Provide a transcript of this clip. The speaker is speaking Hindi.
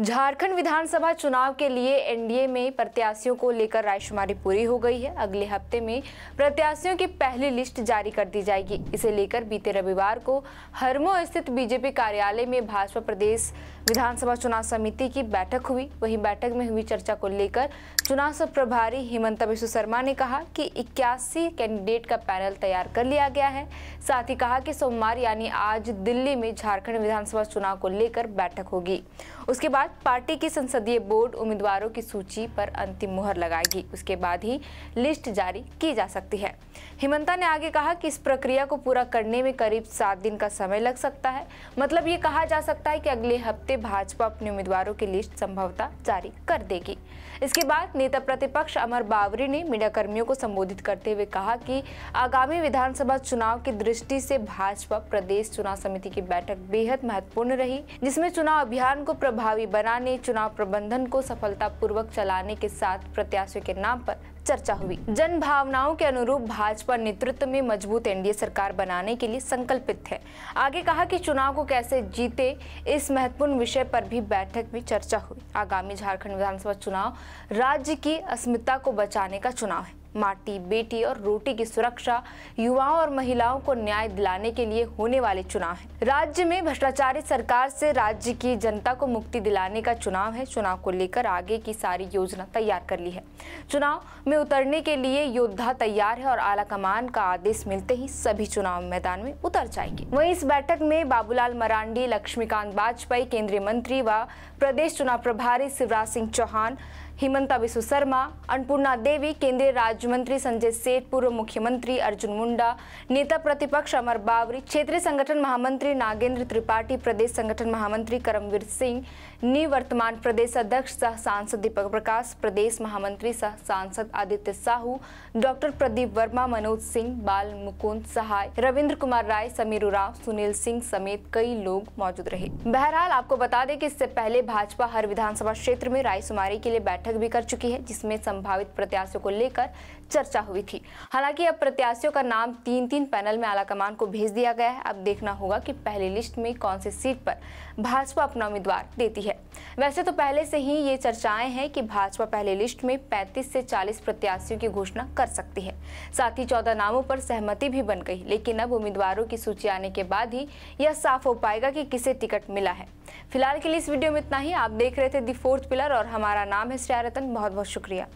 झारखंड विधानसभा चुनाव के लिए एनडीए में प्रत्याशियों को लेकर रायशुमारी पूरी हो गई है अगले हफ्ते में प्रत्याशियों की पहली लिस्ट जारी कर दी जाएगी इसे लेकर बीते रविवार को हरमो स्थित बीजेपी कार्यालय में भाजपा प्रदेश विधानसभा चुनाव समिति की बैठक हुई वहीं बैठक में हुई चर्चा को लेकर चुनाव सब प्रभारी हेमंत बिश्व शर्मा ने कहा कि इक्यासी कैंडिडेट का पैनल तैयार कर लिया गया है साथ ही कहा कि सोमवार यानी आज दिल्ली में झारखंड विधानसभा चुनाव को लेकर बैठक होगी उसके बाद बाद पार्टी की संसदीय बोर्ड उम्मीदवारों की सूची पर अंतिम मुहर लगाएगी उसके बाद ही लिस्ट जारी की जा सकती है हिमंता ने आगे कहा कि इस प्रक्रिया को पूरा करने में करीब सात दिन का समय लग सकता है मतलब ये कहा जा सकता है कि अगले हफ्ते भाजपा अपने उम्मीदवारों की लिस्ट संभवतः जारी कर देगी इसके बाद नेता प्रतिपक्ष अमर बावरी ने मीडिया कर्मियों को संबोधित करते हुए कहा कि आगामी विधानसभा चुनाव की दृष्टि से भाजपा प्रदेश चुनाव समिति की बैठक बेहद महत्वपूर्ण रही जिसमें चुनाव अभियान को प्रभावी बरा ने चुनाव प्रबंधन को सफलतापूर्वक चलाने के साथ प्रत्याशियों के नाम पर चर्चा हुई जन भावनाओं के अनुरूप भाजपा नेतृत्व में मजबूत एनडीए सरकार बनाने के लिए संकल्पित है आगे कहा कि चुनाव को कैसे जीते इस महत्वपूर्ण विषय पर भी बैठक में चर्चा हुई आगामी झारखंड विधानसभा चुनाव राज्य की अस्मिता को बचाने का चुनाव है माटी बेटी और रोटी की सुरक्षा युवाओं और महिलाओं को न्याय दिलाने के लिए होने वाले चुनाव है राज्य में भ्रष्टाचारी सरकार से राज्य की जनता को मुक्ति दिलाने का चुनाव है चुनाव को लेकर आगे की सारी योजना तैयार कर ली है चुनाव में उतरने के लिए योद्धा तैयार है और आलाकमान का आदेश मिलते ही सभी चुनाव मैदान में उतर जाएंगे वही इस बैठक में बाबूलाल मरांडी लक्ष्मीकांत वाजपेयी केंद्रीय मंत्री व प्रदेश चुनाव प्रभारी शिवराज सिंह चौहान हिमंता विश्व शर्मा अन्नपूर्णा देवी केंद्रीय राज्य मंत्री संजय सेठ पूर्व मुख्यमंत्री अर्जुन मुंडा नेता प्रतिपक्ष अमर बावरी क्षेत्रीय संगठन महामंत्री नागेंद्र त्रिपाठी प्रदेश संगठन महामंत्री करमवीर सिंह निवर्तमान प्रदेश अध्यक्ष सह सांसद दीपक प्रकाश प्रदेश महामंत्री सह सांसद आदित्य साहू डॉक्टर प्रदीप वर्मा मनोज सिंह बाल मुकुंद सहाय रविन्द्र कुमार राय समीर उराव सुनील सिंह समेत कई लोग मौजूद रहे बहरहाल आपको बता दें कि इससे पहले भाजपा हर विधानसभा क्षेत्र में रायसुमारी के लिए बैठक बैठक भी कर चुकी है जिसमें संभावित प्रत्याशियों को लेकर चर्चा हुई थी हालांकि अब प्रत्याशियों का नाम तीन तीन पैनल में आलाकमान को भेज दिया गया है अब देखना होगा कि पहली लिस्ट में कौन सी सीट पर भाजपा अपना उम्मीदवार देती है वैसे तो पहले से ही ये चर्चाएं हैं कि भाजपा पहले लिस्ट में 35 से 40 प्रत्याशियों की घोषणा कर सकती है साथ ही चौदह नामों पर सहमति भी बन गई लेकिन अब उम्मीदवारों की सूची आने के बाद ही यह साफ हो पाएगा कि किसे टिकट मिला है फिलहाल के लिए इस वीडियो में इतना ही आप देख रहे थे दी फोर्थ पिलर और हमारा नाम है श्रेया रतन बहुत बहुत शुक्रिया